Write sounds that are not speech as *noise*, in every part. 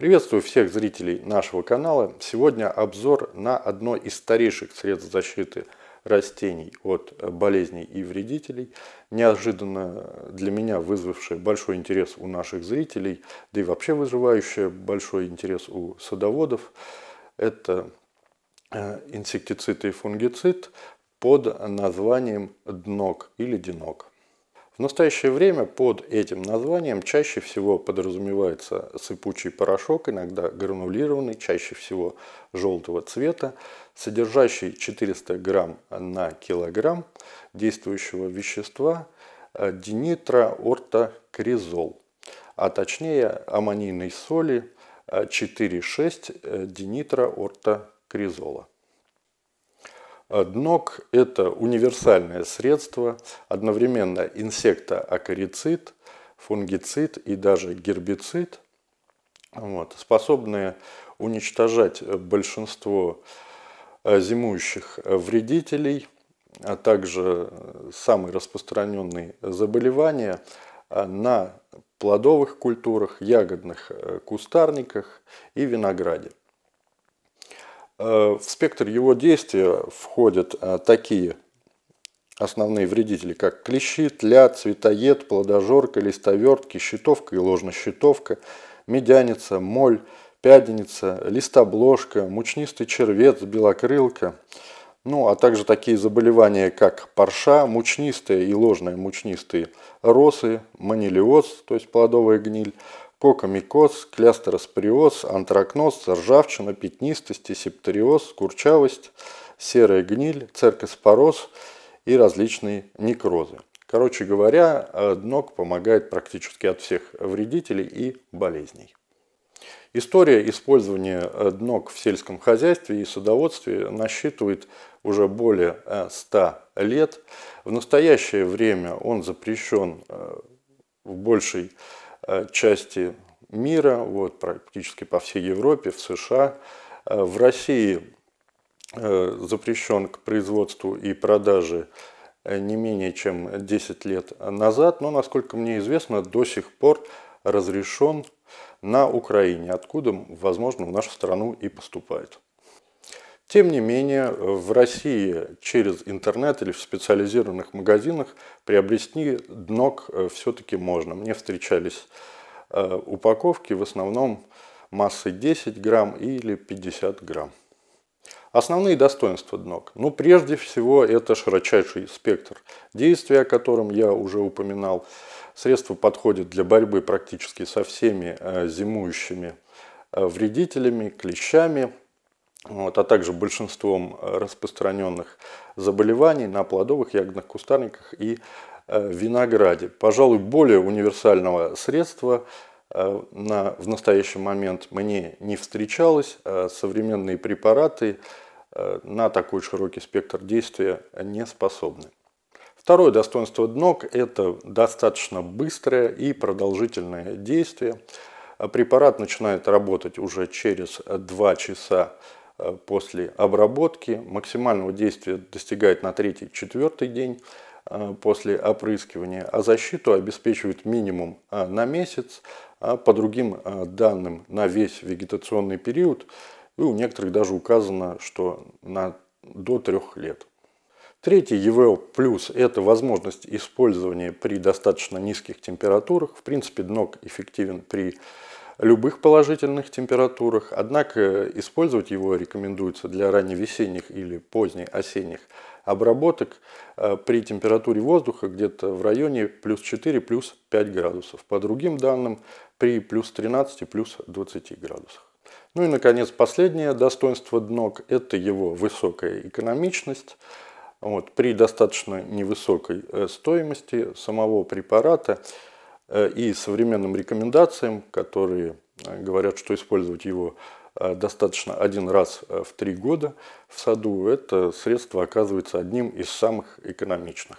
Приветствую всех зрителей нашего канала. Сегодня обзор на одно из старейших средств защиты растений от болезней и вредителей, неожиданно для меня вызвавшее большой интерес у наших зрителей, да и вообще вызывающее большой интерес у садоводов. Это э, инсектицид и фунгицид под названием днок или динок. В настоящее время под этим названием чаще всего подразумевается сыпучий порошок, иногда гранулированный, чаще всего желтого цвета, содержащий 400 грамм на килограмм действующего вещества э, динитроортокризол, а точнее аммонийной соли 4,6 э, э, динитроортокризола. ДНОК – это универсальное средство, одновременно инсектоакарицид, фунгицид и даже гербицид, вот, способные уничтожать большинство э, зимующих вредителей, а также самые распространенные заболевания э, на плодовых культурах, ягодных э, кустарниках и винограде. Э, в спектр его действия входят э, такие основные вредители, как клещи, тля, цветоед, плодожорка, листовертки, щитовка и ложнощитовка, медяница, моль, пяденица, листобложка, мучнистый червец, белокрылка, ну а также такие заболевания, как парша, мучнистые и ложные мучнистые росы, манилиоз, то есть плодовая гниль, кокомикоз, клястероспориоз, антракноз, ржавчина, пятнистость, септориоз, курчавость, серая гниль, церкоспороз и различные некрозы. Короче говоря, ДНОК помогает практически от всех вредителей и болезней. История использования ДНОК в сельском хозяйстве и садоводстве насчитывает уже более 100 э, лет. В настоящее время он запрещен э, в большей Э, части мира, вот, практически по всей Европе, в США. Э, в России э, запрещен к производству и продаже не менее чем 10 лет назад, но, насколько мне известно, до сих пор разрешен на Украине, откуда, возможно, в нашу страну и поступает. Тем не менее, в России через интернет или в специализированных магазинах приобрести днок э, все-таки можно. Мне встречались э, упаковки в основном массой 10 грамм или 50 грамм. Основные достоинства днок. Ну, прежде всего, это широчайший спектр действия, о котором я уже упоминал. Средство подходит для борьбы практически со всеми э, зимующими вредителями, клещами, вот, а также большинством э, распространенных заболеваний на плодовых ягодных кустарниках и э, винограде. Пожалуй, более универсального средства э, на, в настоящий момент мне не встречалось. А современные препараты на такой широкий спектр действия не способны. Второе достоинство ДНОК – это достаточно быстрое и продолжительное действие. Препарат начинает работать уже через 2 часа Э, после обработки. Максимального действия достигает на третий-четвертый день э, после опрыскивания, а защиту обеспечивает минимум э, на месяц, а по другим данным на весь вегетационный период, и у некоторых даже указано, что на, до трех лет. Третий EVL плюс – это возможность использования при достаточно низких температурах. В принципе, днок эффективен при любых положительных температурах, однако использовать его рекомендуется для ранневесенних или позднеосенних обработок э, при температуре воздуха где-то в районе плюс 4, плюс 5 градусов. По другим данным, при плюс 13, плюс 20 градусах. Ну и, наконец, последнее достоинство ДНОК – это его высокая экономичность. Вот, при достаточно невысокой э, стоимости самого препарата – Э, и современным рекомендациям, которые э, говорят, что использовать его э, достаточно один раз в три года в саду, это средство оказывается одним из самых экономичных.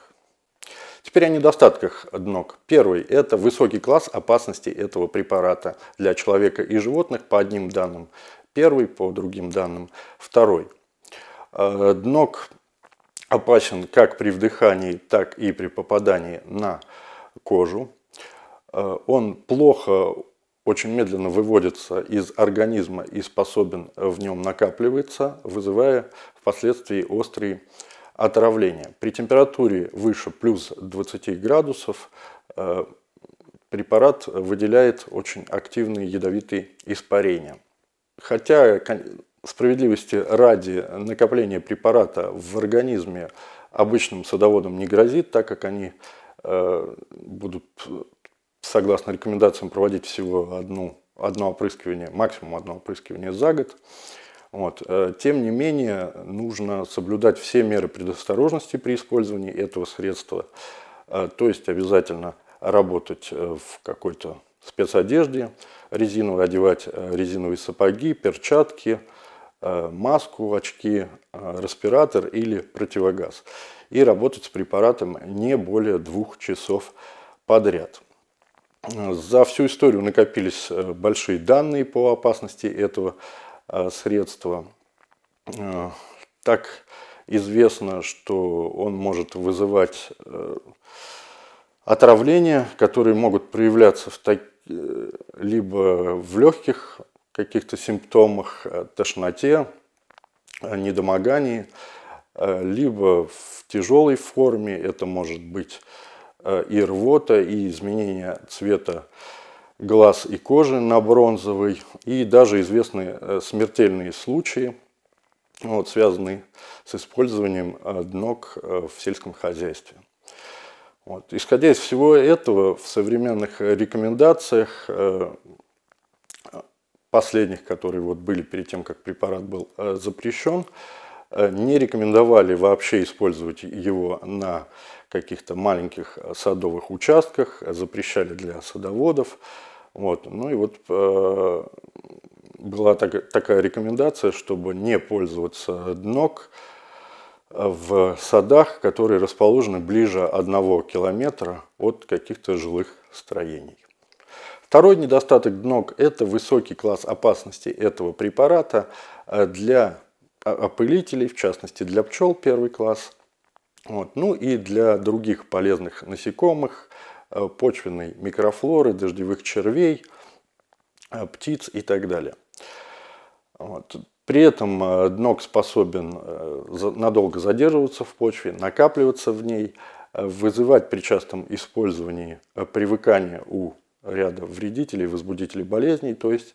Теперь о недостатках днок. Первый – это высокий класс опасности этого препарата для человека и животных по одним данным. Первый, по другим данным, второй. Днок опасен как при вдыхании, так и при попадании на кожу. Э, он плохо, очень медленно выводится из организма и способен э, в нем накапливаться, вызывая впоследствии острые отравления. При температуре выше плюс 20 градусов э, препарат выделяет очень активные ядовитые испарения. Хотя справедливости ради накопление препарата в организме обычным садоводам не грозит, так как они будут согласно рекомендациям, проводить всего одну, одно опрыскивание, максимум одно опрыскивание за год. Вот. Э, тем не менее, нужно соблюдать все меры предосторожности при использовании этого средства. Э, то есть обязательно работать э, в какой-то спецодежде, резиновый, одевать резиновые сапоги, перчатки, маску, очки, респиратор или противогаз. И работать с препаратом не более двух часов подряд. За всю историю накопились э, большие данные по опасности этого э, средства. Э, так известно, что он может вызывать отравления, которые могут проявляться в так... либо в легких каких-то симптомах тошноте, недомогании, либо в тяжелой форме, это может быть Э, и рвота, и изменение цвета глаз и кожи на бронзовый, и даже известны э, смертельные случаи, вот, связанные с использованием э, ног в сельском хозяйстве. Вот. Исходя из всего этого, в современных рекомендациях последних, которые вот были перед тем, как препарат был запрещен, Э, не рекомендовали вообще использовать его на каких-то маленьких э, садовых участках, э, запрещали для садоводов. Вот. Ну и вот э, была так, такая рекомендация, чтобы не пользоваться днок в садах, которые расположены ближе одного километра от каких-то жилых строений. Второй недостаток днок – это высокий класс опасности этого препарата для опылителей, в частности для пчел первый класс, вот, ну и для других полезных насекомых, э, почвенной микрофлоры, дождевых червей, э, птиц и так далее. Вот. При этом днок э, способен надолго задерживаться в почве, накапливаться в ней, вызывать при частом использовании привыкание у ряда вредителей, возбудителей болезней, то есть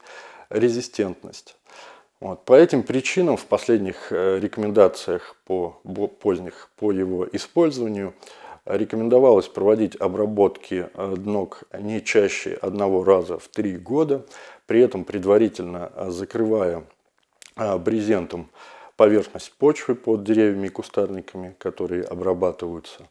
резистентность. Вот. По этим причинам в последних э, рекомендациях по, поздних по его использованию э, рекомендовалось проводить обработки э, ног не чаще одного раза в три года, при этом предварительно закрывая брезентом поверхность почвы под деревьями и кустарниками, которые обрабатываются.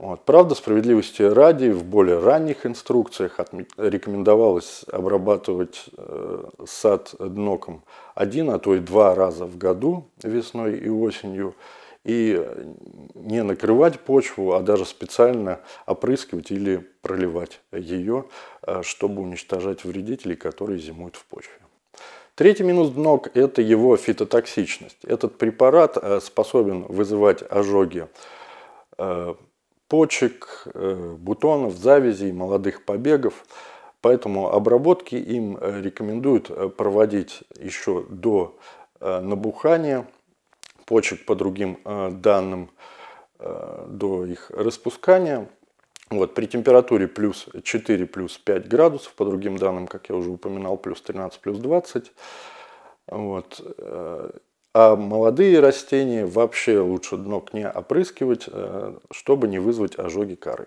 Вот. Правда, справедливости ради, в более ранних инструкциях рекомендовалось обрабатывать э, сад дноком один, а то и два раза в году, весной и осенью, и не накрывать почву, а даже специально опрыскивать или проливать ее, э, чтобы уничтожать вредителей, которые зимуют в почве. Третий минус днок – это его фитотоксичность. Этот препарат э, способен вызывать ожоги э, почек, э, бутонов, завязей, молодых побегов. Поэтому обработки им э, рекомендуют э, проводить еще до набухания почек по другим данным до их распускания. Вот, при температуре плюс 4, плюс 5 градусов, по другим данным, как я уже упоминал, плюс 13, плюс 20. Вот. А молодые растения вообще лучше дно не опрыскивать, э, чтобы не вызвать ожоги коры.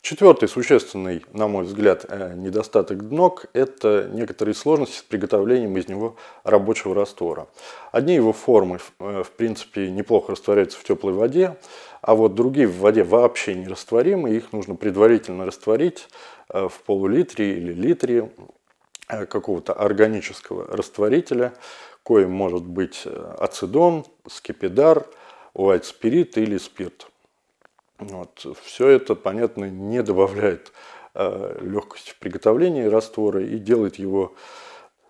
Четвертый существенный, на мой взгляд, э, недостаток днок – это некоторые сложности с приготовлением из него рабочего раствора. Одни его формы, э, в принципе, неплохо растворяются в теплой воде, а вот другие в воде вообще нерастворимы, их нужно предварительно растворить в полулитре или литре какого-то органического растворителя, коим может быть э, ацидон, скипидар, уайт спирит или спирт. Вот. Все это, понятно, не добавляет э, легкости в приготовлении раствора и делает его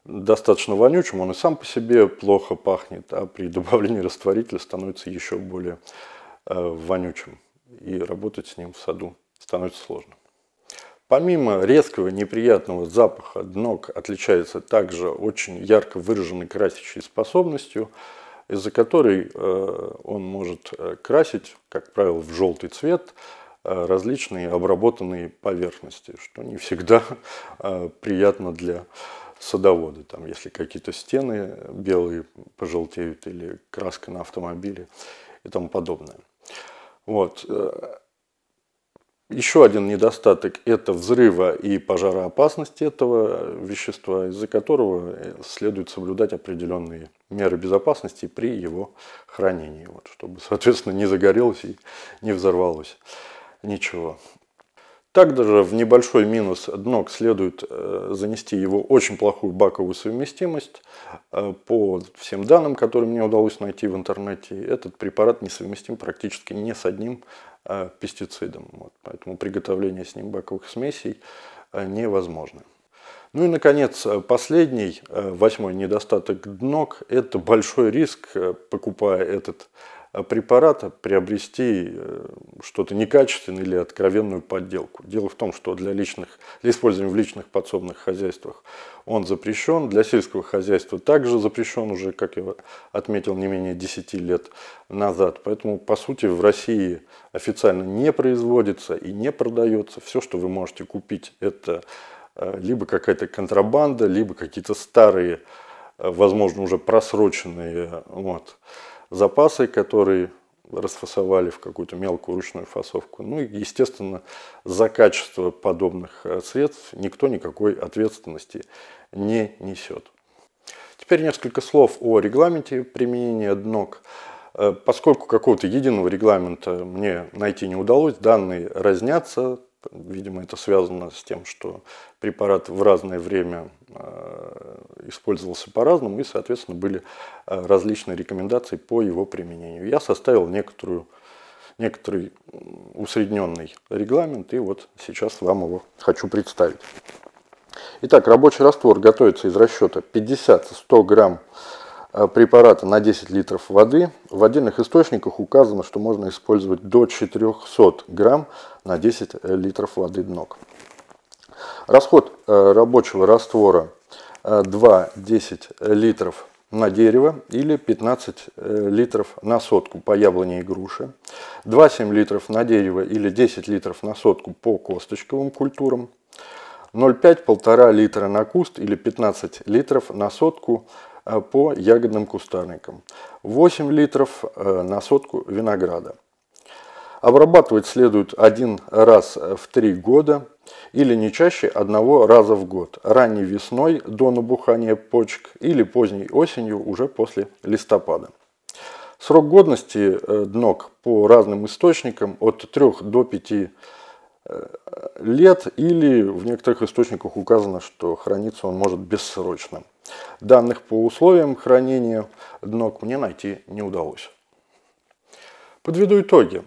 достаточно вонючим. Он и сам по себе плохо пахнет, а при добавлении растворителя становится еще более э, вонючим. И работать с ним в саду становится сложно. Помимо резкого неприятного запаха, ног отличается также очень ярко выраженной красящей способностью, из-за которой э, он может э, красить, как правило, в желтый цвет э, различные обработанные поверхности, что не всегда *laughs* приятно для садовода. Там, если какие-то стены белые пожелтеют или краска на автомобиле и тому подобное. Вот. Еще один недостаток – это взрыва и пожароопасность этого вещества, из-за которого э, следует соблюдать определенные меры безопасности при его хранении, вот, чтобы, *laughs* соответственно, не загорелось и не взорвалось ничего. Также в небольшой минус днок следует э, занести его очень плохую баковую совместимость. Э, по всем данным, которые мне удалось найти в интернете, этот препарат несовместим практически ни с одним э, пестицидом. Вот, поэтому приготовление с ним баковых смесей невозможно. Ну и, наконец, последний, восьмой недостаток ДНОК – это большой риск, покупая этот препарат Э, препарата приобрести э, что-то некачественное или откровенную подделку. Дело в том, что для, личных, для использования в личных подсобных хозяйствах он запрещен, для сельского хозяйства также запрещен уже, как я отметил, не менее 10 лет назад. Поэтому, по сути, в России официально не производится и не продается. Все, что вы можете купить, это э, либо какая-то контрабанда, либо какие-то старые, возможно, уже просроченные вот, запасы, которые расфасовали в какую-то мелкую ручную фасовку. Ну и, естественно, за качество подобных э, средств никто никакой ответственности не несет. Теперь несколько слов о регламенте применения ДНОК. Э, поскольку какого-то единого регламента мне найти не удалось, данные разнятся, Видимо, это связано с тем, что препарат в разное время э, использовался по-разному, и, соответственно, были э, различные рекомендации по его применению. Я составил некоторую, некоторый усредненный регламент, и вот сейчас вам его хочу представить. Итак, рабочий раствор готовится из расчета 50-100 грамм Э, препарата на 10 литров воды. В отдельных источниках указано, что можно использовать до 400 грамм на 10 э, литров воды ног. Расход э, рабочего раствора 2-10 литров на дерево или 15 литров на сотку по яблоне и груше, 2-7 литров на дерево или 10 литров на сотку по косточковым культурам, 0,5-1,5 литра на куст или 15 литров на сотку Э, по ягодным кустарникам. 8 литров э, на сотку винограда. Обрабатывать следует один раз в три года или не чаще одного раза в год, ранней весной до набухания почек или поздней осенью уже после листопада. Срок годности днок э, по разным источникам от 3 до 5 лет или в некоторых источниках указано, что хранится он может бессрочно. Данных по условиям хранения ДНОК мне найти не удалось. Подведу итоги.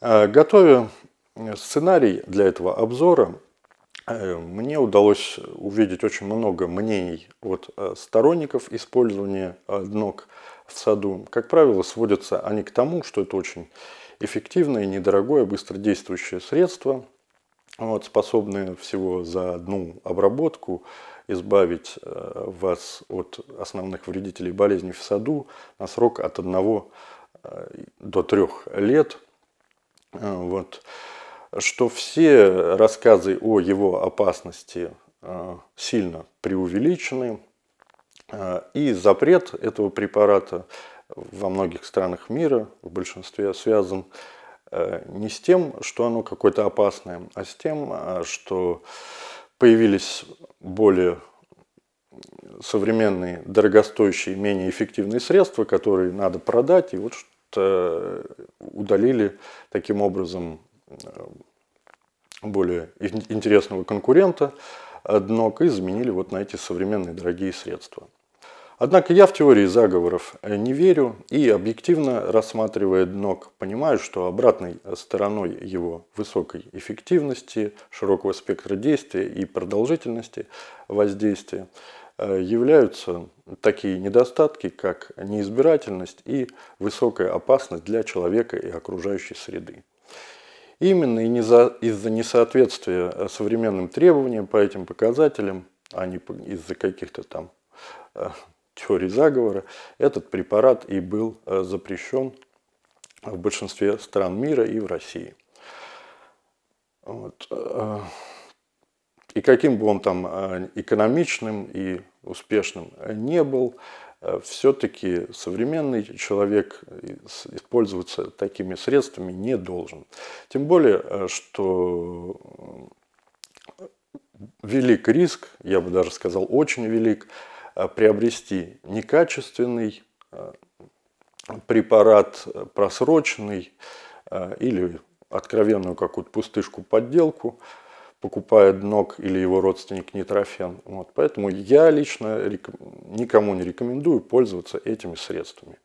Э, готовя э, сценарий для этого обзора, э, мне удалось увидеть очень много мнений от сторонников использования ДНОК в саду. Как правило, сводятся они к тому, что это очень эффективное, недорогое, быстродействующее средство, вот, способное всего за одну обработку избавить э, вас от основных вредителей болезней в саду на срок от 1 э, до 3 лет. Э, вот. Что все рассказы о его опасности сильно преувеличены. И запрет этого препарата во многих странах мира, в большинстве связан не с тем, что оно какое-то опасное, а с тем, что появились более современные, дорогостоящие, менее эффективные средства, которые надо продать, и вот э, удалили таким образом э, более интересного конкурента, однок и заменили вот на эти современные дорогие средства. Однако я в теории заговоров э, не верю и объективно рассматривая НОК, понимаю, что обратной э, стороной его высокой эффективности, широкого спектра действия и продолжительности воздействия э, являются такие недостатки, как неизбирательность и высокая опасность для человека и окружающей среды. Именно из-за несоответствия современным требованиям по этим показателям, а не из-за каких-то там теории заговора, этот препарат и был э, запрещен в большинстве стран мира и в России. Вот. Э, и каким бы он там э, экономичным и успешным не был, все-таки современный человек использоваться такими средствами не должен. Тем более, что велик риск, я бы даже сказал, очень велик, Э, приобрести некачественный э, препарат, э, просроченный или откровенную какую-то пустышку подделку – покупает Нок или его родственник Нитрофен. Вот, поэтому я лично реком... никому не рекомендую пользоваться этими средствами.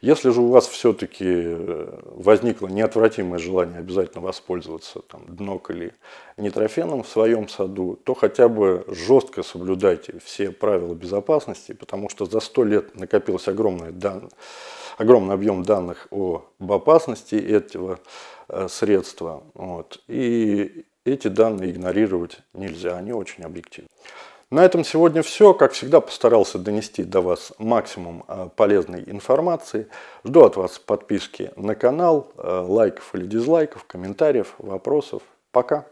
Если же у вас все-таки э, возникло неотвратимое желание обязательно воспользоваться там, Днок или Нитрофеном в своем саду, то хотя бы жестко соблюдайте все правила безопасности, потому что за 100 лет накопилось огромное дан... огромный объем данных об опасности этого э, средства. Вот. И эти данные игнорировать нельзя, они очень объективны. На этом сегодня все. Как всегда, постарался донести до вас максимум э, полезной информации. Жду от вас подписки на канал, э, лайков или дизлайков, комментариев, вопросов. Пока!